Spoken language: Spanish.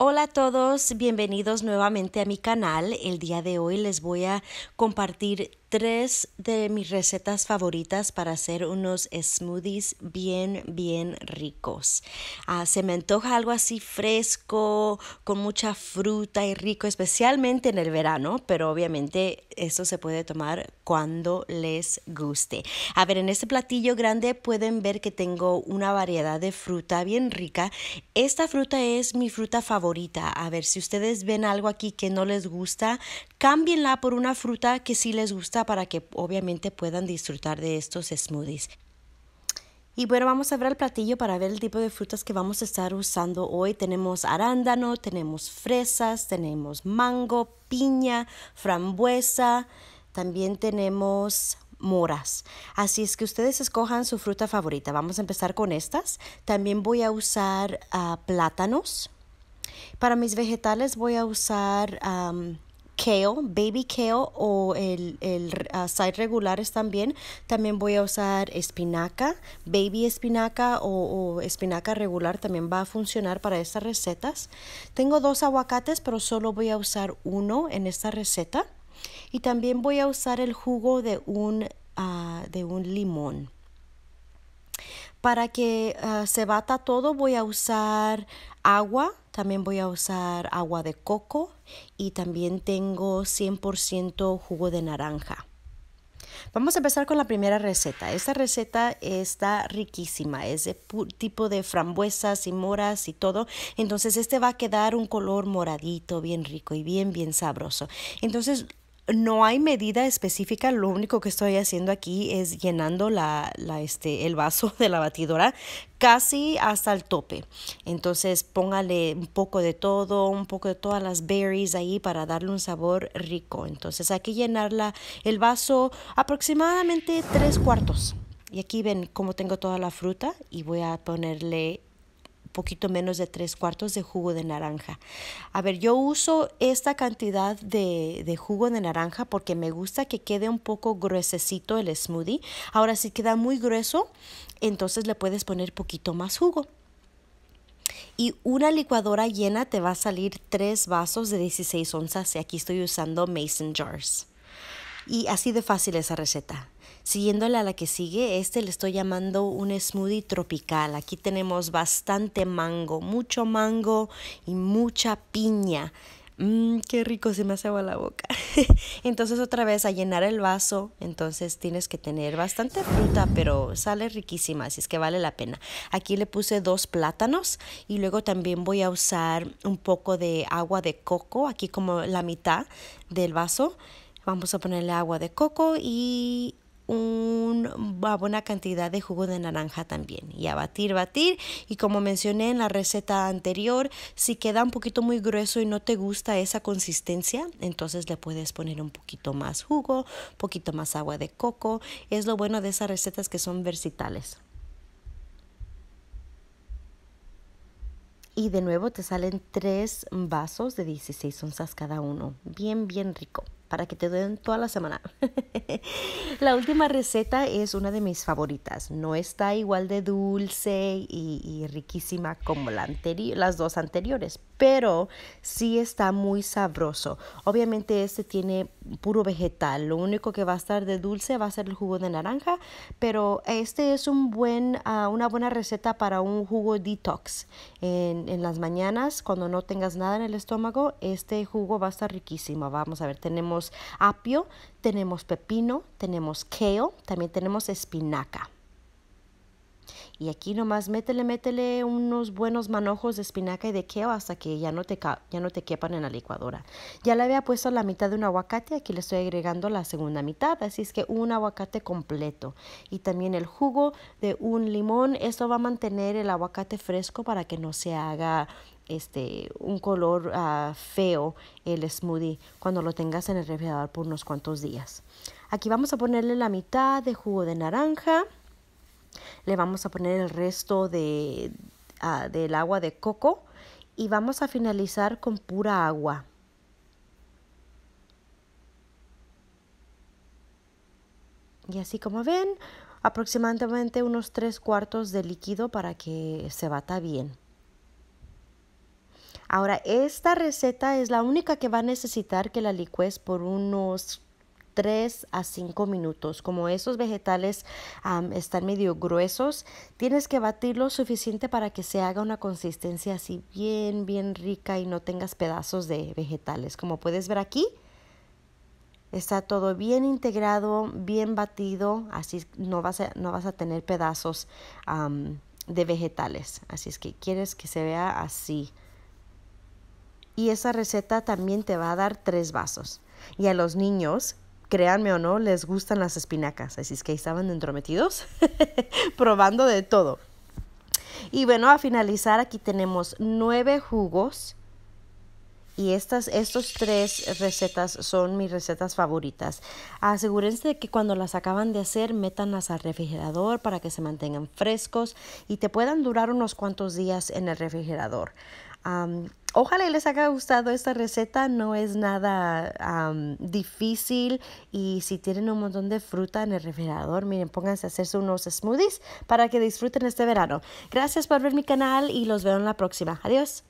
Hola a todos, bienvenidos nuevamente a mi canal. El día de hoy les voy a compartir tres de mis recetas favoritas para hacer unos smoothies bien, bien ricos. Ah, se me antoja algo así fresco, con mucha fruta y rico, especialmente en el verano, pero obviamente esto se puede tomar cuando les guste. A ver, en este platillo grande pueden ver que tengo una variedad de fruta bien rica. Esta fruta es mi fruta favorita. A ver, si ustedes ven algo aquí que no les gusta, cámbienla por una fruta que sí les gusta para que obviamente puedan disfrutar de estos smoothies. Y bueno, vamos a ver el platillo para ver el tipo de frutas que vamos a estar usando hoy. Tenemos arándano, tenemos fresas, tenemos mango, piña, frambuesa, también tenemos moras. Así es que ustedes escojan su fruta favorita. Vamos a empezar con estas. También voy a usar ah, plátanos. Para mis vegetales voy a usar kale, baby kale o el, el ah, regulares también. También voy a usar espinaca, baby espinaca o, espinaca regular también va a funcionar para estas recetas. Tengo dos aguacates, pero solo voy a usar uno en esta receta. Y también voy a usar el jugo de un, ah, de un limón. Para que ah, se bata todo voy a usar agua, también voy a usar agua de coco y también tengo 100% jugo de naranja. Vamos a empezar con la primera receta. Esta receta está riquísima, es de tipo de frambuesas y moras y todo. Entonces este va a quedar un color moradito, bien rico y bien, bien sabroso. Entonces no hay medida específica, lo único que estoy haciendo aquí es llenando la, este, el vaso de la batidora casi hasta el tope. Entonces póngale un poco de todo, un poco de todas las berries ahí para darle un sabor rico. Entonces hay que llenarla el vaso aproximadamente tres cuartos. Y aquí ven cómo tengo toda la fruta y voy a ponerle poquito menos de tres cuartos de jugo de naranja. A ver, yo uso esta cantidad de, de, jugo de naranja porque me gusta que quede un poco gruesecito el smoothie. Ahora, si queda muy grueso, entonces le puedes poner poquito más jugo. Y una licuadora llena te va a salir tres vasos de 16 onzas y aquí estoy usando mason jars. Y así de fácil esa receta. Siguiéndole a la que sigue, este le estoy llamando un smoothie tropical. Aquí tenemos bastante mango, mucho mango y mucha piña. Mmm, qué rico, se me hace agua la boca. entonces otra vez a llenar el vaso, entonces tienes que tener bastante fruta, pero sale riquísima, así es que vale la pena. Aquí le puse dos plátanos y luego también voy a usar un poco de agua de coco, aquí como la mitad del vaso. Vamos a ponerle agua de coco y una buena cantidad de jugo de naranja también y a batir, batir y como mencioné en la receta anterior, si queda un poquito muy grueso y no te gusta esa consistencia, entonces le puedes poner un poquito más jugo, poquito más agua de coco, es lo bueno de esas recetas que son versitales Y de nuevo te salen tres vasos de 16 onzas cada uno. Bien, bien rico para que te den toda la semana. la última receta es una de mis favoritas. No está igual de dulce y, riquísima como la las dos anteriores, pero sí está muy sabroso. Obviamente este tiene puro vegetal. Lo único que va a estar de dulce va a ser el jugo de naranja, pero este es un buen, ah, una buena receta para un jugo detox. En, en las mañanas, cuando no tengas nada en el estómago, este jugo va a estar riquísimo. Vamos a ver, tenemos apio, tenemos pepino, tenemos kale, también tenemos espinaca. Y aquí nomás métele, métele unos buenos manojos de espinaca y de queo hasta que ya no te, ya no te quepan en la licuadora. Ya le había puesto la mitad de un aguacate, aquí le estoy agregando la segunda mitad, así es que un aguacate completo. Y también el jugo de un limón, eso va a mantener el aguacate fresco para que no se haga este, un color ah, feo el smoothie cuando lo tengas en el refrigerador por unos cuantos días. Aquí vamos a ponerle la mitad de jugo de naranja. Le vamos a poner el resto ah, del agua de coco y vamos a finalizar con pura agua. Y así como ven, aproximadamente unos tres cuartos de líquido para que se bata bien. Ahora, esta receta es la única que va a necesitar que la licues por unos 3 a 5 minutos. Como esos vegetales están medio gruesos, tienes que batirlo suficiente para que se haga una consistencia así bien, bien rica y no tengas pedazos de vegetales. Como puedes ver aquí, está todo bien integrado, bien batido, así no vas a, no vas a tener pedazos de vegetales. Así es que quieres que se vea así y esa receta también te va a dar tres vasos. Y a los niños, créanme o no, les gustan las espinacas, así es que estaban entrometidos probando de todo. Y bueno, a finalizar aquí tenemos nueve jugos. Y estas estos tres recetas son mis recetas favoritas. Asegúrense de que cuando las acaban de hacer, métanlas al refrigerador para que se mantengan frescos y te puedan durar unos cuantos días en el refrigerador. Um, ojalá les haya gustado esta receta, no es nada difícil y si tienen un montón de fruta en el refrigerador, miren, pónganse a hacerse unos smoothies para que disfruten este verano. Gracias por ver mi canal y los veo en la próxima. Adiós.